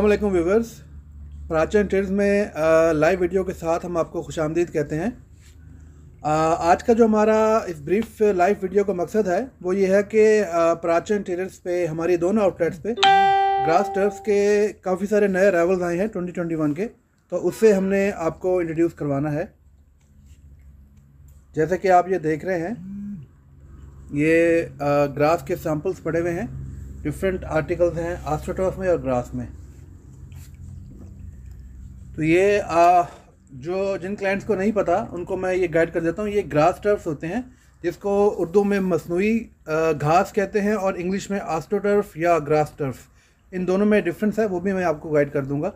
अल्लाम व्यूवर्स प्राचन ट्रेड्स में लाइव वीडियो के साथ हम आपको खुश आमदीद कहते हैं आ, आज का जो हमारा इस ब्रीफ लाइव वीडियो का मकसद है वो ये है कि प्राचन ट्रेडर्स पे हमारी दोनों आउटलेट्स पे ग्रास टर्फ के काफ़ी सारे नए अरावल्स आए हैं 2021 के तो उससे हमने आपको इंट्रोड्यूस करवाना है जैसे कि आप ये देख रहे हैं ये आ, ग्रास के सैम्पल्स पड़े हुए हैं डिफरेंट आर्टिकल्स हैं आस्ट्रोटॉफ में और ग्रास में तो ये आ, जो जिन क्लाइंट्स को नहीं पता उनको मैं ये गाइड कर देता हूँ ये ग्रास टर्फ्स होते हैं जिसको उर्दू में मसनू घास कहते हैं और इंग्लिश में आस्टो टर्फ या ग्रास टर्फ इन दोनों में डिफरेंस है वो भी मैं आपको गाइड कर दूंगा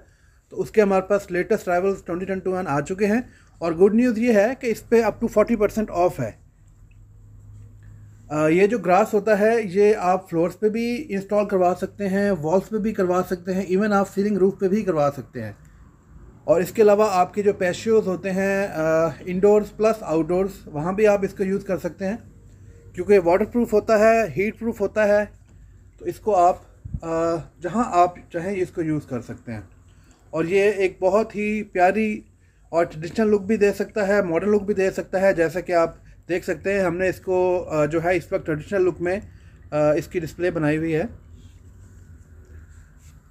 तो उसके हमारे पास latest rivals twenty twenty one आ चुके हैं और गुड न्यूज़ ये है कि इस पर up to forty percent off है आ, ये जो ग्रास होता है ये आप फ्लोर्स पे भी इंस्टॉल करवा सकते हैं वॉल्स पे भी करवा सकते हैं इवन आप सीलिंग रूफ पे भी करवा सकते हैं और इसके अलावा आपके जो पैशियोज़ होते हैं इंडोर्स प्लस आउटडोर्स वहाँ भी आप इसको यूज़ कर सकते हैं क्योंकि वाटर प्रूफ होता है हीट प्रूफ होता है तो इसको आप जहाँ आप चाहें इसको यूज़ कर सकते हैं और ये एक बहुत ही प्यारी और ट्रेडिशनल लुक भी दे सकता है मॉडर्न लुक भी दे सकता है जैसा कि आप देख सकते हैं हमने इसको जो है इस वक्त ट्रेडिशनल लुक में इसकी डिस्प्ले बनाई हुई है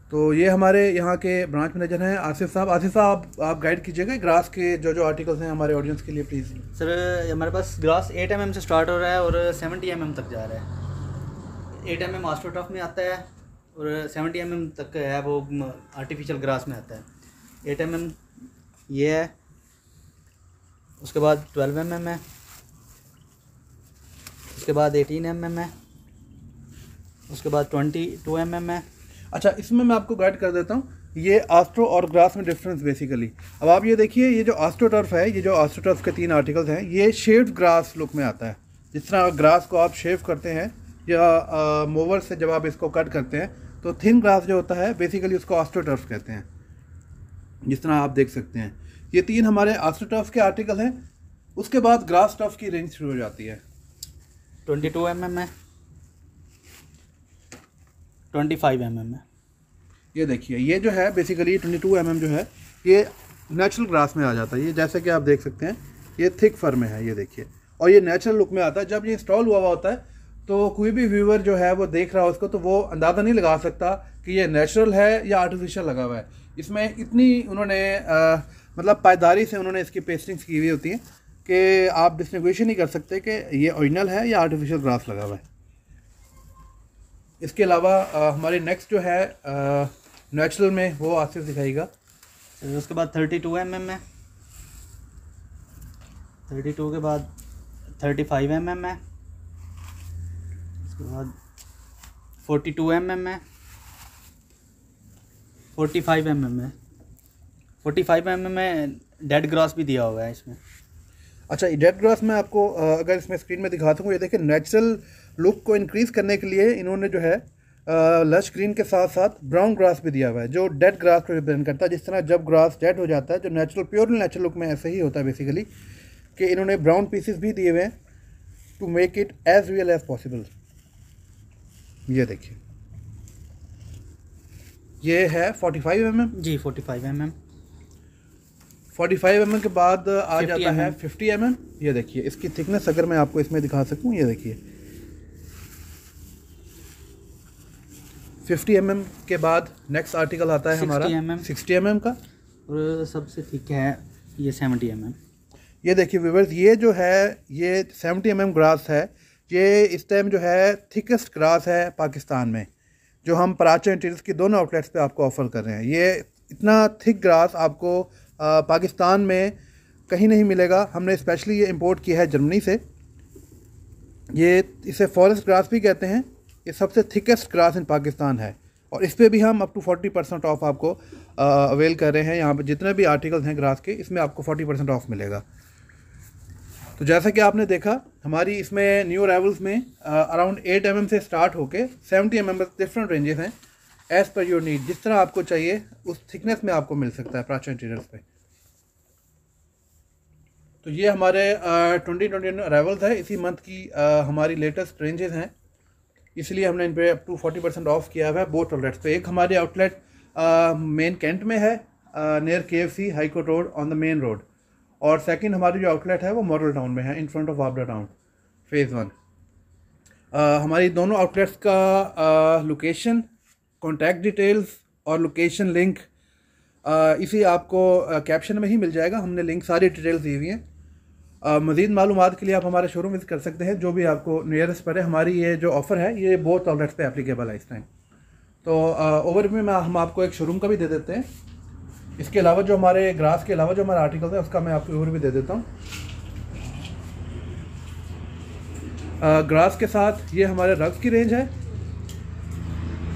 तो ये हमारे यहाँ के ब्रांच मैनेजर हैं आसिफ साहब आसिफ साहब आप गाइड कीजिएगा ग्रास के जो जो आर्टिकल्स हैं हमारे ऑडियंस के लिए प्लीज़ सर हमारे पास ग्रास एट एम से स्टार्ट हो रहा है और सेवेंटी एम तक जा रहा है एट एम एम आस्ट्रोटॉफ में आता है और सेवेंटी एम तक है वो आर्टिफिशियल ग्रास में आता है एट एम ये है उसके बाद ट्वेल्व एम है उसके बाद एटीन एम है उसके बाद ट्वेंटी टू एम है अच्छा इसमें मैं आपको गाइड कर देता हूँ ये आस्ट्रो और ग्रास में डिफरेंस बेसिकली अब आप ये देखिए ये जो आस्ट्रोटर्फ है ये जो आस्ट्रोटर्फ के तीन आर्टिकल्स हैं ये शेव्ड ग्रास लुक में आता है जिस तरह ग्रास को आप शेव करते हैं या मोवर से जब आप इसको कट करते हैं तो थिन ग्रास जो होता है बेसिकली उसको आस्ट्रोटर्फ कहते हैं जिस तरह आप देख सकते हैं ये तीन हमारे आस्ट्रोटर्फ के आर्टिकल हैं उसके बाद ग्रास टफ की रेंज शुरू हो जाती है ट्वेंटी टू एम एम है ट्वेंटी फाइव एम एम है ये देखिए ये जो है बेसिकली ट्वेंटी टू एम जो है ये नेचुरल ग्रास में आ जाता है ये जैसे कि आप देख सकते हैं ये थिक फर में है ये देखिए और ये नेचुरल लुक में आता है जब ये इंस्टॉल हुआ हुआ होता है तो कोई भी व्यूवर जो है वो देख रहा है उसको तो वो अंदाज़ा नहीं लगा सकता कि ये नेचुरल है या आर्टिफिशियल लगा हुआ है इसमें इतनी उन्होंने आ, मतलब पायदारी से उन्होंने इसकी पेस्टिंग्स की हुई होती हैं कि आप डिस्टिंग्विशन नहीं कर सकते कि ये ओरिजिनल है या आर्टिफिशियल ग्रास लगा हुआ है इसके अलावा हमारे नेक्स्ट जो है आ, नेचुरल में वो आसिफ दिखाएगा फिर उसके बाद थर्टी टू एम एम है थर्टी टू के बाद थर्टी फाइव एम एम है उसके बाद फोर्टी टू एम एम है फोर्टी फाइव एम एम है फोर्टी फाइव एम एम है डेड ग्रास भी दिया हुआ है इसमें अच्छा डेड ग्रास में आपको अगर इसमें स्क्रीन में दिखाता हूँ ये देखिए नेचुरल लुक को इंक्रीज़ करने के लिए इन्होंने जो है लश ग्रीन के साथ साथ ब्राउन ग्रास भी दिया हुआ है जो डेड ग्रास को रिप्रेजेंट करता है जिस तरह जब ग्रास डेड हो जाता है जो नेचुरल प्योर नेचुरल लुक में ऐसे ही होता है बेसिकली कि इन्होंने ब्राउन पीसेस भी दिए हुए हैं to make it as real as possible ये देखिए ये है फोर्टी फाइव mm? जी forty five mm. 45 five mm के बाद आ जाता mm. है 50 एम mm. ये देखिए इसकी थिकनेस अगर मैं आपको इसमें दिखा सकूँ ये देखिए फिफ्टी एम के बाद नेक्स्ट आर्टिकल आता है 60 हमारा सिक्सटी एम एम का और सबसे ठीक है ये सेवनटी एम ये देखिए व्यूवर्स ये जो है ये सेवनटी एम ग्रास है ये इस टाइम जो है थिकेस्ट ग्रास है पाकिस्तान में जो हम पराचा मटीरियल्स की दोनों आउटलेट्स पे आपको ऑफ़र कर रहे हैं ये इतना थिक ग्रास आपको आ, पाकिस्तान में कहीं नहीं मिलेगा हमने स्पेशली ये इम्पोर्ट किया है जर्मनी से ये इसे फॉरेस्ट ग्रास भी कहते हैं ये सबसे थिकेस्ट ग्रास इन पाकिस्तान है और इस पर भी हम up to forty percent off आपको अवेल uh, कर रहे हैं यहाँ पर जितने भी आर्टिकल्स हैं ग्रास के इसमें आपको फोर्टी परसेंट ऑफ मिलेगा तो जैसा कि आपने देखा हमारी इसमें न्यू अराइवल्स में अराउंड एट एम से स्टार्ट होकर seventy M M different ranges हैं एज़ पर योर नीड जिस तरह आपको चाहिए उस थिकनेस में आपको मिल सकता है प्राचीन इंटीरियर्स पे तो ये हमारे ट्वेंटी ट्वेंटी अरावल्स है इसी मंथ की आ, uh, हमारी लेटेस्ट रेंजेस हैं इसलिए हमने इन पर up to forty percent off किया हुआ है बोथ आउटलेट्स तो एक हमारे आउटलेट मेन कैंट में है near K F C high court road on the main road और सेकंड हमारी जो आउटलेट है वो मॉडल टाउन में है in front of Wapda town phase one हमारी दोनों आउटलेट्स का लोकेशन कॉन्टैक्ट डिटेल्स और लोकेशन लिंक इसी आपको कैप्शन में ही मिल जाएगा हमने लिंक सारी डिटेल्स दी हुई हैं मज़ीद मालूम के लिए आप हमारे शोरूम विज़िट कर सकते हैं जो भी आपको नियरेस्ट पर है हमारी ये जो ऑफ़र है ये बहुत आउटलेट्स पे एप्लीकेबल है इस टाइम तो ओवर में हम आपको एक शोरूम का भी दे देते हैं इसके अलावा जो हमारे ग्रास के अलावा जो हमारे आर्टिकल है उसका मैं आपको ओवर भी दे देता हूँ ग्रास के साथ ये हमारे रग्स की रेंज है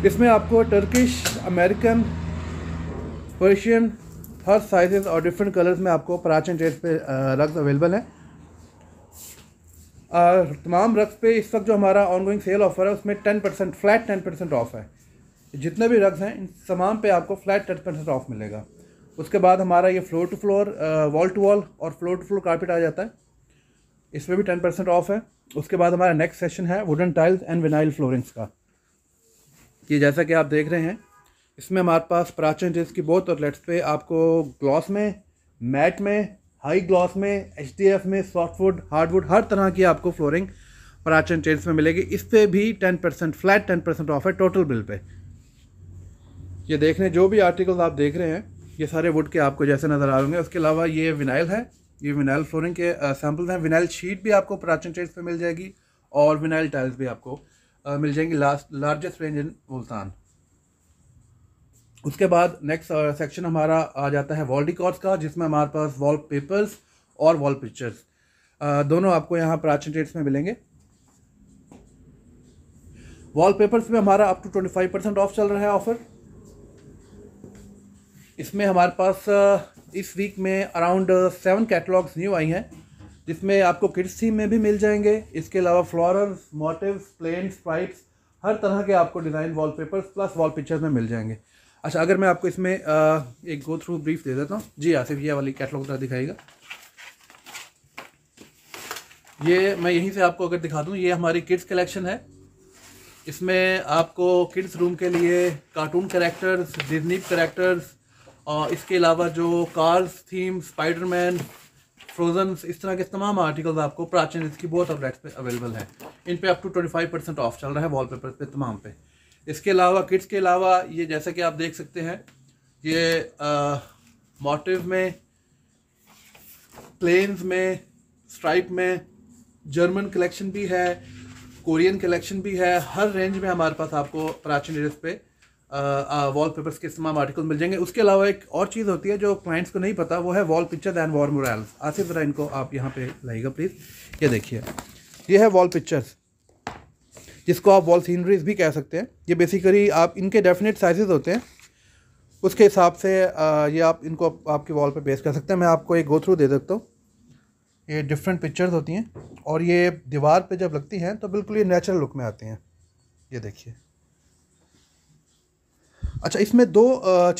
इसमें आपको टर्किश अमेरिकन पर्शियन हर साइजेस और डिफरेंट कलर्स में आपको प्राचीन रेट पे रग्स अवेलेबल हैं तमाम रग्स पे इस वक्त जो हमारा ऑनगोइंग सेल ऑफर है उसमें ten percent flat ten percent off है जितने भी रग्स हैं इन तमाम पे आपको फ्लैट टेन परसेंट ऑफ मिलेगा उसके बाद हमारा ये floor to floor wall to wall और फ्लोर टू फ्लोर कारपेट आ जाता है इसमें भी टेन परसेंट ऑफ है उसके बाद हमारा नेक्स्ट सेशन है wooden tiles and vinyl floorings का ये जैसा कि आप देख रहे हैं इसमें हमारे पास प्राचीन टेस्ट की बहुत और लेट्स पे आपको ग्लॉस में मैट में हाई ग्लॉस में एच में सॉफ्टवुड हार्डवुड हर तरह की आपको फ्लोरिंग प्राचीन चेन्स में मिलेगी इस पर भी ten percent flat ten percent off है टोटल बिल पे ये देख रहे जो भी आर्टिकल्स आप देख रहे हैं ये सारे वुड के आपको जैसे नज़र आ रहे होंगे उसके अलावा ये विनाइल है ये विनाइल फ्लोरिंग के सैम्पल्स हैं विनाइल शीट भी आपको प्राचीन चेन्स पर मिल जाएगी और विनाइल टाइल्स भी आपको आ, मिल जाएंगी last largest range in Multan उसके बाद नेक्स्ट सेक्शन uh, हमारा आ जाता है वॉल रिकॉर्ड्स का जिसमें हमारे पास वॉल पेपर्स और वॉल पिक्चर्स uh, दोनों आपको यहाँ प्राचीन डेट्स में मिलेंगे वॉल पेपर्स में हमारा up to twenty five percent off चल रहा है ऑफ़र इसमें हमारे पास uh, इस वीक में अराउंड सेवन कैटलॉग्स न्यू आई हैं जिसमें आपको किड्स थीम में भी मिल जाएंगे इसके अलावा फ्लोरल्स मोटिव्स प्लेन्स पाइप्स हर तरह के आपको design wallpapers plus wall pictures में मिल जाएंगे अच्छा अगर मैं आपको इसमें एक गो थ्रू ब्रीफ दे देता हूँ जी आसिफ ये वाली कैटलॉग तरह दिखाएगा ये मैं यहीं से आपको अगर दिखा दूँ ये हमारी किड्स कलेक्शन है इसमें आपको किड्स रूम के लिए कार्टून करेक्टर्स डिजनी करेक्टर्स और इसके अलावा जो कार्स थीम स्पाइडरमैन फ्रोजन इस तरह के तमाम आर्टिकल्स आपको प्राचीन इसकी बहुत अपडेट्स पे अवेलेबल है इन पे up to twenty five percent off चल रहा है वॉलपेपर पे तमाम पे इसके अलावा किट्स के अलावा ये जैसा कि आप देख सकते हैं ये मोटिव में प्लेन्स में स्ट्राइप में जर्मन कलेक्शन भी है कोरियन कलेक्शन भी है हर रेंज में हमारे पास आपको प्राचीन ड्रेस पे वॉल पेपर्स के तमाम आर्टिकल मिल जाएंगे उसके अलावा एक और चीज़ होती है जो क्लाइंट्स को नहीं पता वो है wall picture and wall murals आसिफ इनको आप यहाँ पे लाइएगा प्लीज़ ये देखिए ये है वॉल पिक्चर्स जिसको आप वॉल सीनरीज भी कह सकते हैं ये बेसिकली आप इनके डेफिनेट साइज़ होते हैं उसके हिसाब से ये आप इनको आप, आपके वॉल पे पेश कर सकते हैं मैं आपको एक गो थ्रू दे सकता हूँ ये डिफरेंट पिक्चर्स होती हैं और ये दीवार पे जब लगती हैं तो बिल्कुल ये नेचुरल लुक में आती हैं ये देखिए अच्छा इसमें दो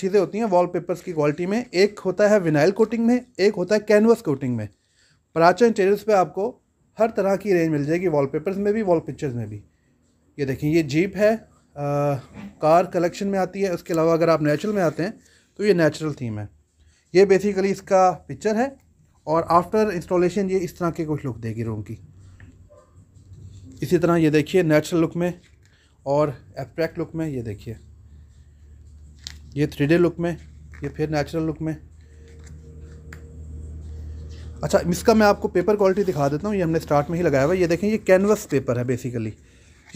चीज़ें होती हैं वॉलपेपर्स की क्वालिटी में एक होता है विनाइल कोटिंग में एक होता है कैनवस कोटिंग में प्राचीन इंटीरियर्स पे आपको हर तरह की रेंज मिल जाएगी वॉलपेपर्स में भी वॉल पिक्चर्स में भी ये देखें ये जीप है आ, कार कलेक्शन में आती है उसके अलावा अगर आप नेचुरल में आते हैं तो ये नेचुरल थीम है ये बेसिकली इसका पिक्चर है और आफ्टर इंस्टॉलेशन ये इस तरह के कुछ लुक देगी रूम की इसी तरह ये देखिए नेचुरल लुक में और एब्स्ट्रैक्ट लुक में ये देखिए ये थ्री लुक में ये फिर नेचुरल लुक में अच्छा इसका मैं आपको पेपर क्वालिटी दिखा देता हूँ ये हमने स्टार्ट में ही लगाया हुआ है ये देखें ये कैनवस पेपर है बेसिकली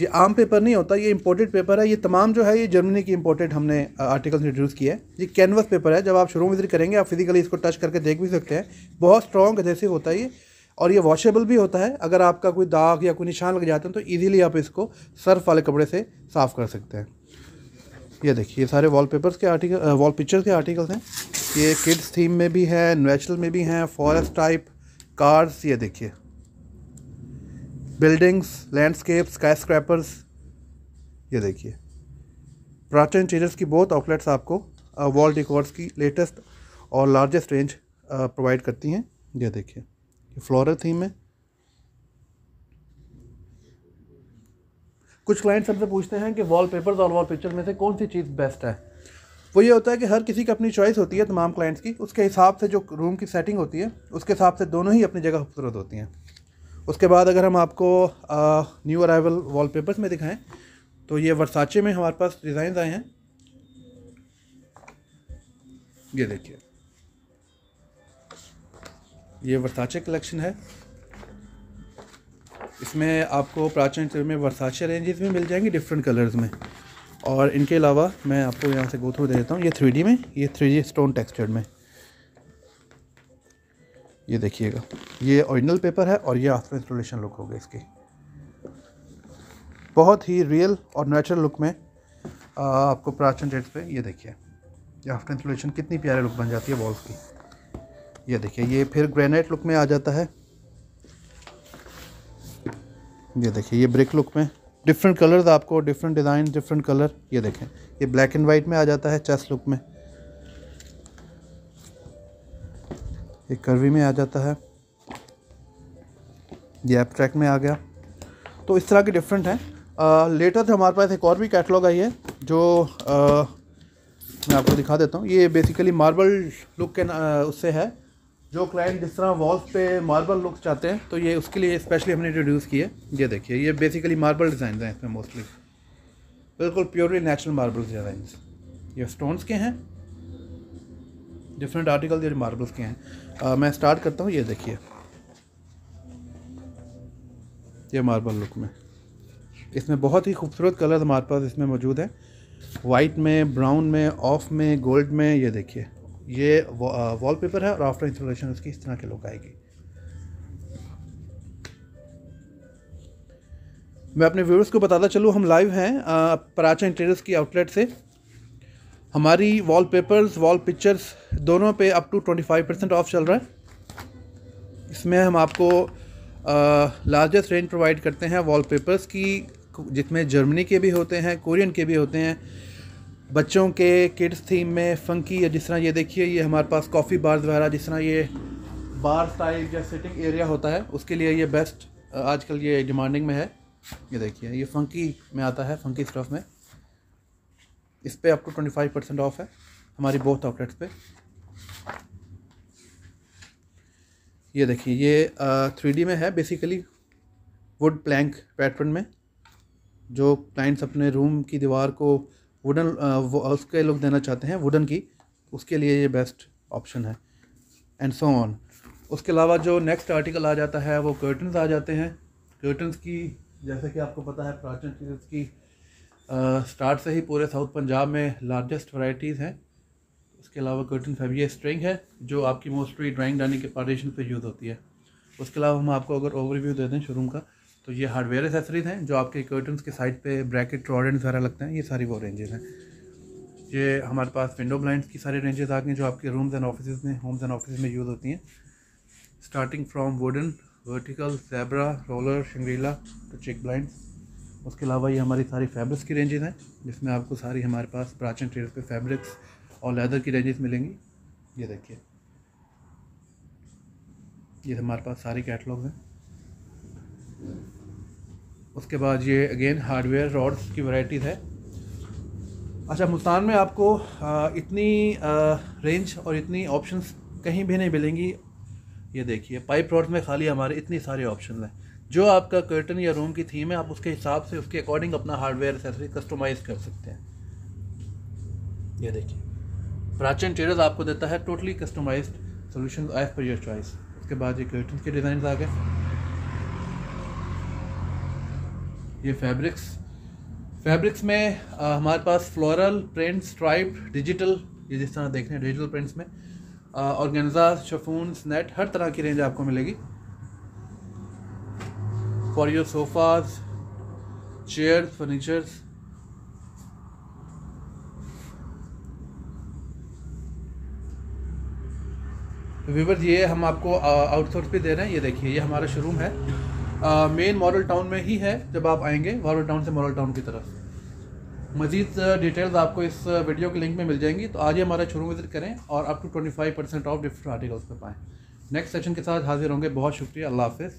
ये आम पेपर नहीं होता ये इम्पोर्टेड पेपर है ये तमाम जो है ये जर्मनी की इम्पोर्टेड हमने आर्टिकल इंट्रोड्यूस किया है ये कैनवस पेपर है जब आप शुरू विजिट करेंगे आप फिजिकली इसको टच करके देख भी सकते हैं बहुत स्ट्रॉन्ग जैसे होता है ये और ये वॉशेबल भी होता है अगर आपका कोई दाग या कोई निशान लग जाता है तो ईजिली आप इसको सर्फ वाले कपड़े से साफ़ कर सकते हैं ये देखिए ये सारे वॉलपेपर्स के आर्टिकल वॉल पिक्चर्स के आर्टिकल्स हैं ये किड्स थीम में भी है नेचुरल में भी हैं फॉरेस्ट टाइप कार्स ये देखिए बिल्डिंग्स लैंडस्केप स्काई स्क्रैपर्स ये देखिए प्राचीन चीज़ की बहुत आउटलेट्स आपको वॉल डिकॉर्स की लेटेस्ट और लार्जेस्ट रेंज प्रोवाइड करती हैं ये देखिए फ्लोरल थीम है कुछ क्लाइंट्स हमसे पूछते हैं कि वॉल पेपर्स और वॉल पिक्चर में से कौन सी चीज़ बेस्ट है वो ये होता है कि हर किसी की अपनी चॉइस होती है तमाम क्लाइंट्स की उसके हिसाब से जो रूम की सेटिंग होती है उसके हिसाब से दोनों ही अपनी जगह खूबसूरत होती हैं उसके बाद अगर हम आपको न्यू अराइवल वाल में दिखाएँ तो ये वर्साचे में हमारे पास डिज़ाइन आए हैं ये देखिए ये वर्साचे कलेक्शन है इसमें आपको प्राचीन चित्र में वर्साचे रेंजेस भी मिल जाएंगे डिफरेंट कलर्स में और इनके अलावा मैं आपको यहाँ से गोथ्रू दे देता हूँ ये थ्री में ये थ्री स्टोन टेक्सचर्ड में ये देखिएगा ये ओरिजिनल पेपर है और ये आफ्टर इंस्टॉलेशन लुक होगी इसकी बहुत ही रियल और नेचुरल लुक में आपको प्राचीन डेट्स पे ये देखिए ये आफ्टर इंस्टॉलेशन कितनी प्यारे लुक बन जाती है वॉल्स की ये देखिए ये फिर ग्रेनाइट लुक में आ जाता है ये देखिए ये ब्रिक लुक में डिफरेंट कलर्स आपको डिफरेंट डिज़ाइन डिफरेंट कलर ये देखें ये ब्लैक एंड वाइट में आ जाता है चेस्ट लुक में ये कर्वी में आ जाता है ये ट्रैक में आ गया तो इस तरह के डिफरेंट हैं लेटर हमारे पास एक और भी कैटलॉग आई है जो आ, मैं आपको दिखा देता हूँ ये बेसिकली मार्बल लुक के उससे है जो क्लाइंट जिस तरह वॉल्स पे मार्बल लुक चाहते हैं तो ये उसके लिए स्पेशली हमने इंट्रोड्यूस किए ये देखिए ये बेसिकली मार्बल डिज़ाइन हैं इसमें मोस्टली बिल्कुल प्योरली नेचुरल मार्बल डिज़ाइन ये स्टोन्स के हैं डिफरेंट आर्टिकल जो मार्बल्स के हैं आ, मैं स्टार्ट करता हूँ ये देखिए ये मार्बल लुक में इसमें बहुत ही खूबसूरत कलर हमारे पास इसमें मौजूद है वाइट में ब्राउन में ऑफ में गोल्ड में ये देखिए ये वॉल पेपर है और आफ्टर इंस्टॉलेशन उसकी इस तरह के लुक आएगी मैं अपने व्यूअर्स को बताता चलूँ हम लाइव हैं पराचा इंटीरियर्स की आउटलेट से हमारी वॉलपेपर्स वॉल पिक्चर्स दोनों पे अप टू 25 परसेंट ऑफ चल रहा है इसमें हम आपको लार्जेस्ट रेंज प्रोवाइड करते हैं वॉलपेपर्स की जिसमें जर्मनी के भी होते हैं कोरियन के भी होते हैं बच्चों के किड्स थीम में फंकी या जिस तरह ये देखिए ये हमारे पास कॉफ़ी बार वगैरह जिस तरह ये बार स्टाइल या सिटिंग एरिया होता है उसके लिए ये बेस्ट आजकल ये डिमांडिंग में है ये देखिए ये फंकी में आता है फंकी स्टफ में इस पर आपको ट्वेंटी फाइव परसेंट ऑफ है हमारी बहुत आउटलेट्स पे ये देखिए ये थ्री डी में है बेसिकली वुड प्लैंक पैटर्न में जो क्लाइंट्स अपने रूम की दीवार को वुडन उसके लुक देना चाहते हैं वुडन की उसके लिए ये बेस्ट ऑप्शन है एंड सो ऑन उसके अलावा जो नेक्स्ट आर्टिकल आ जाता है वो कर्टन्स आ जाते हैं कर्टन्स की जैसे कि आपको पता है प्राचीन चीज़ की स्टार्ट से ही पूरे साउथ पंजाब में लार्जेस्ट वैरायटीज़ हैं उसके अलावा कर्टन फैब ये स्ट्रिंग है जो आपकी मोस्टली ड्राइंग डाइनिंग के पार्टीशन पर यूज़ होती है उसके अलावा हम आपको अगर ओवरव्यू दे दें शोरूम का तो ये हार्डवेयर एसेसरीज़ हैं जो आपके कर्टन के साइड पे ब्रैकेट रॉडेंट वगैरह लगते हैं ये सारी वो रेंजेज़ हैं ये हमारे पास विंडो ब्लाइंड की सारी रेंजेज़ आ गई जो आपके रूम्स एंड ऑफिस में होम्स एंड ऑफिस में यूज़ होती हैं starting from wooden vertical zebra roller Shangrila to check blinds उसके अलावा ये हमारी सारी फैब्रिक्स की रेंजेस हैं जिसमें आपको सारी हमारे पास प्राचीन ट्रेड पे फैब्रिक्स और लेदर की रेंजेस मिलेंगी ये देखिए ये हमारे पास सारे कैटलॉग हैं उसके बाद ये अगेन हार्डवेयर रॉड्स की वैरायटीज़ है अच्छा मुल्तान में आपको इतनी रेंज और इतनी ऑप्शंस कहीं भी नहीं मिलेंगी ये देखिए पाइप रॉड्स में खाली हमारे इतनी सारे ऑप्शन हैं जो आपका कर्टन या रूम की थीम है आप उसके हिसाब से उसके अकॉर्डिंग अपना हार्डवेयर एक्सेसरी कस्टमाइज कर सकते हैं ये देखिए प्राचीन टेरस आपको देता है totally customise solution as per your choice उसके बाद ये कर्टन के डिज़ाइन आ गए ये फैब्रिक्स फैब्रिक्स में आ, हमारे पास फ्लोरल प्रिंट्स स्ट्राइप डिजिटल ये जिस तरह देख रहे हैं डिजिटल प्रिंट्स में ऑर्गेन्जा शफून नेट हर तरह की रेंज आपको मिलेगी for your sofas, chairs, furniture. Weaver ये हम आपको आउटसोर्स भी दे रहे हैं ये देखिए ये हमारा शोरूम है मेन मॉडल टाउन में ही है जब आप आएंगे मॉडल टाउन से मॉडल टाउन की तरफ मज़ीद डिटेल्स आपको इस वीडियो के लिंक में मिल जाएंगी तो आज ही हमारा शोरूम विजिट करें और up to twenty five percent off different articles पर पाएँ नेक्स्ट सेशन के साथ हाजिर होंगे बहुत शुक्रिया अल्लाह हाफिज़